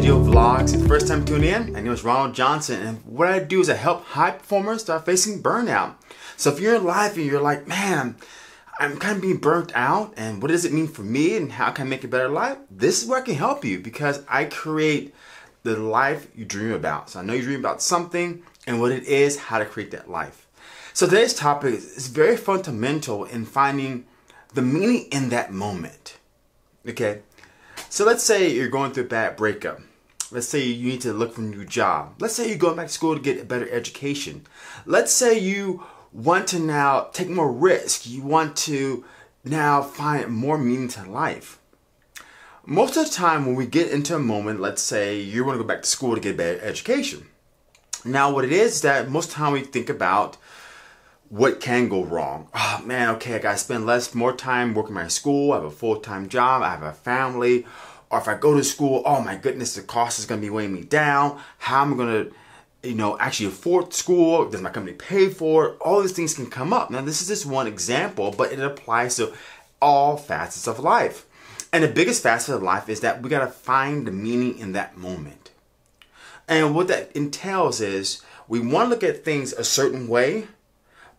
video vlogs. If first time tuning in, my name is Ronald Johnson, and what I do is I help high performers start facing burnout. So if you're in life and you're like, man, I'm kind of being burnt out, and what does it mean for me, and how can I make a better life? This is where I can help you because I create the life you dream about. So I know you dream about something, and what it is, how to create that life. So today's topic is very fundamental in finding the meaning in that moment. Okay, so let's say you're going through a bad breakup. Let's say you need to look for a new job. Let's say you're going back to school to get a better education. Let's say you want to now take more risk. You want to now find more meaning to life. Most of the time when we get into a moment, let's say you want to go back to school to get a better education. Now what it is that most time we think about what can go wrong? Oh man, okay, I gotta spend less, more time working my school, I have a full-time job, I have a family, or if I go to school, oh my goodness, the cost is going to be weighing me down. How am I going to you know, actually afford school? Does my company pay for it? All these things can come up. Now, this is just one example, but it applies to all facets of life. And the biggest facet of life is that we got to find the meaning in that moment. And what that entails is we want to look at things a certain way,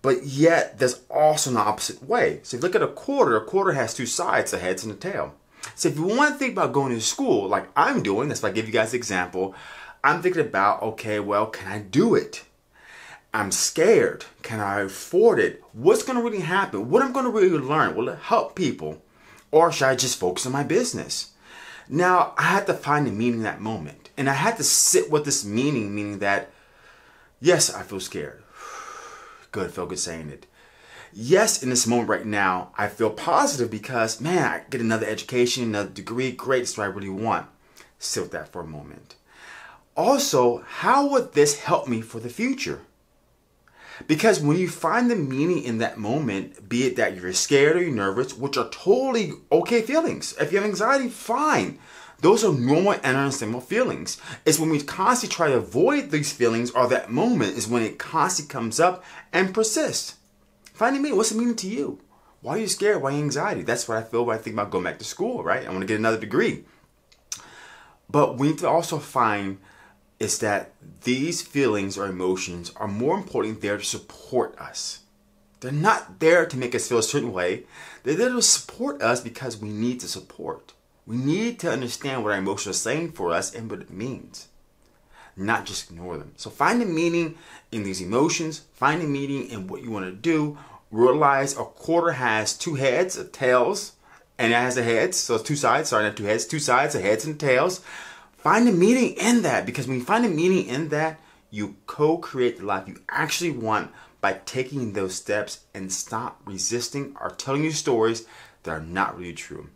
but yet there's also an opposite way. So if you look at a quarter, a quarter has two sides, a heads and a tail. So if you want to think about going to school, like I'm doing, that's why I give you guys an example, I'm thinking about, okay, well, can I do it? I'm scared. Can I afford it? What's going to really happen? What am i going to really learn? Will it help people? Or should I just focus on my business? Now, I had to find the meaning in that moment. And I had to sit with this meaning, meaning that, yes, I feel scared. Good, feel good saying it yes, in this moment right now, I feel positive because, man, I get another education, another degree, great, it's what I really want. Sit with that for a moment. Also, how would this help me for the future? Because when you find the meaning in that moment, be it that you're scared or you're nervous, which are totally okay feelings. If you have anxiety, fine. Those are normal and understandable feelings. It's when we constantly try to avoid these feelings or that moment is when it constantly comes up and persists. Finding me, what's it meaning to you? Why are you scared? Why anxiety? That's what I feel when I think about going back to school, right? I want to get another degree. But we need to also find is that these feelings or emotions are more important there to support us. They're not there to make us feel a certain way. They're there to support us because we need to support. We need to understand what our emotions are saying for us and what it means not just ignore them. So find a meaning in these emotions, find a meaning in what you want to do. Realize a quarter has two heads, a tails, and it has a head, so it's two sides, sorry, not two heads, two sides, a heads and tails. Find a meaning in that because when you find a meaning in that, you co create the life you actually want by taking those steps and stop resisting or telling you stories that are not really true.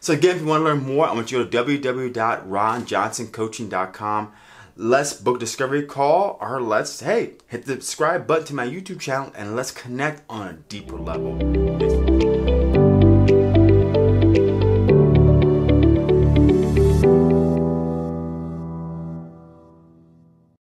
So, again, if you want to learn more, I want you to go to www.ronjohnsoncoaching.com let's book discovery call or let's, hey, hit the subscribe button to my YouTube channel and let's connect on a deeper level.